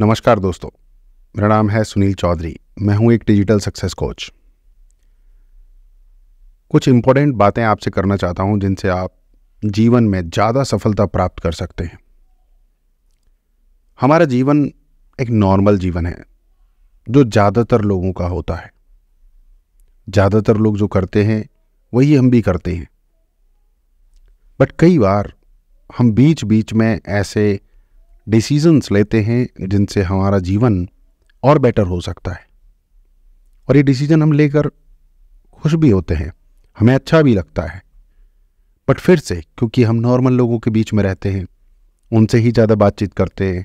नमस्कार दोस्तों मेरा नाम है सुनील चौधरी मैं हूं एक डिजिटल सक्सेस कोच कुछ इंपॉर्टेंट बातें आपसे करना चाहता हूं जिनसे आप जीवन में ज़्यादा सफलता प्राप्त कर सकते हैं हमारा जीवन एक नॉर्मल जीवन है जो ज़्यादातर लोगों का होता है ज़्यादातर लोग जो करते हैं वही हम भी करते हैं बट कई बार हम बीच बीच में ऐसे डिसीजंस लेते हैं जिनसे हमारा जीवन और बेटर हो सकता है और ये डिसीजन हम लेकर खुश भी होते हैं हमें अच्छा भी लगता है बट फिर से क्योंकि हम नॉर्मल लोगों के बीच में रहते हैं उनसे ही ज़्यादा बातचीत करते हैं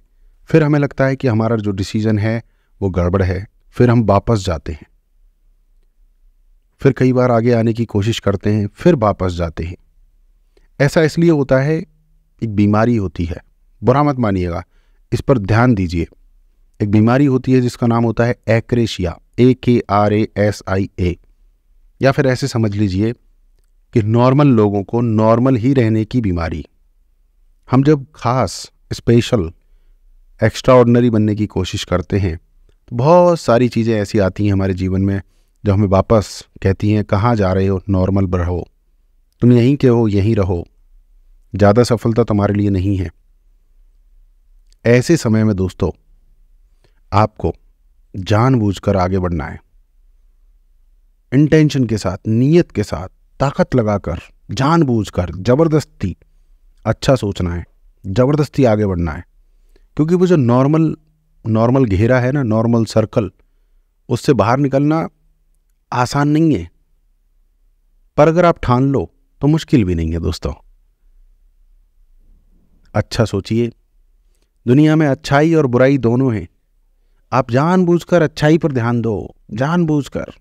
फिर हमें लगता है कि हमारा जो डिसीजन है वो गड़बड़ है फिर हम वापस जाते हैं फिर कई बार आगे आने की कोशिश करते हैं फिर वापस जाते हैं ऐसा इसलिए होता है एक बीमारी होती है बुरा मत मानिएगा इस पर ध्यान दीजिए एक बीमारी होती है जिसका नाम होता है एक्रेशिया ए के आर ए एस आई ए या फिर ऐसे समझ लीजिए कि नॉर्मल लोगों को नॉर्मल ही रहने की बीमारी हम जब खास स्पेशल एक्स्ट्रा बनने की कोशिश करते हैं तो बहुत सारी चीज़ें ऐसी आती हैं हमारे जीवन में जो हमें वापस कहती हैं कहाँ जा रहे हो नॉर्मल रहो तुम यहीं के हो यहीं रहो ज़्यादा सफलता तुम्हारे लिए नहीं है ऐसे समय में दोस्तों आपको जानबूझकर आगे बढ़ना है इंटेंशन के साथ नीयत के साथ ताकत लगाकर जानबूझकर ज़बरदस्ती अच्छा सोचना है ज़बरदस्ती आगे बढ़ना है क्योंकि वो जो नॉर्मल नॉर्मल घेरा है ना नॉर्मल सर्कल उससे बाहर निकलना आसान नहीं है पर अगर आप ठान लो तो मुश्किल भी नहीं है दोस्तों अच्छा सोचिए दुनिया में अच्छाई और बुराई दोनों हैं आप जानबूझकर अच्छाई पर ध्यान दो जानबूझकर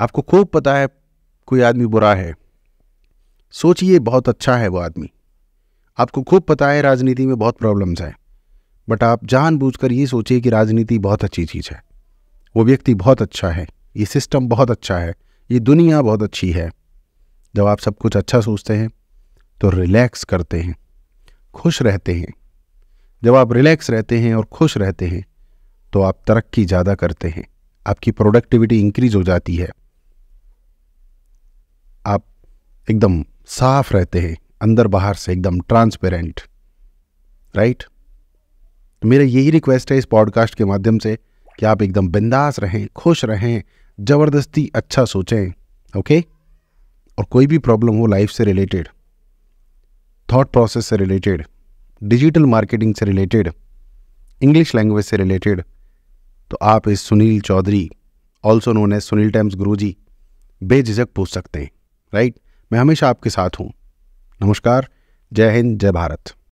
आपको खूब पता है कोई आदमी बुरा है सोचिए बहुत अच्छा है वो आदमी आपको खूब पता है राजनीति में बहुत प्रॉब्लम्स हैं बट आप जानबूझकर ये सोचिए कि राजनीति बहुत अच्छी चीज़ है वो व्यक्ति बहुत अच्छा है ये सिस्टम बहुत अच्छा है ये दुनिया बहुत अच्छी है जब आप सब कुछ अच्छा सोचते हैं तो रिलैक्स करते हैं खुश रहते हैं जब आप रिलैक्स रहते हैं और खुश रहते हैं तो आप तरक्की ज़्यादा करते हैं आपकी प्रोडक्टिविटी इंक्रीज हो जाती है आप एकदम साफ रहते हैं अंदर बाहर से एकदम ट्रांसपेरेंट राइट तो मेरा यही रिक्वेस्ट है इस पॉडकास्ट के माध्यम से कि आप एकदम बिंदास रहें खुश रहें ज़बरदस्ती अच्छा सोचें ओके और कोई भी प्रॉब्लम हो लाइफ से रिलेटेड थॉट प्रोसेस से रिलेटेड डिजिटल मार्केटिंग से रिलेटेड इंग्लिश लैंग्वेज से रिलेटेड तो आप इस Sunil Chaudhary also known as Sunil times Guru ji बेझिझक पूछ सकते हैं राइट मैं हमेशा आपके साथ हूँ नमस्कार जय हिंद जय भारत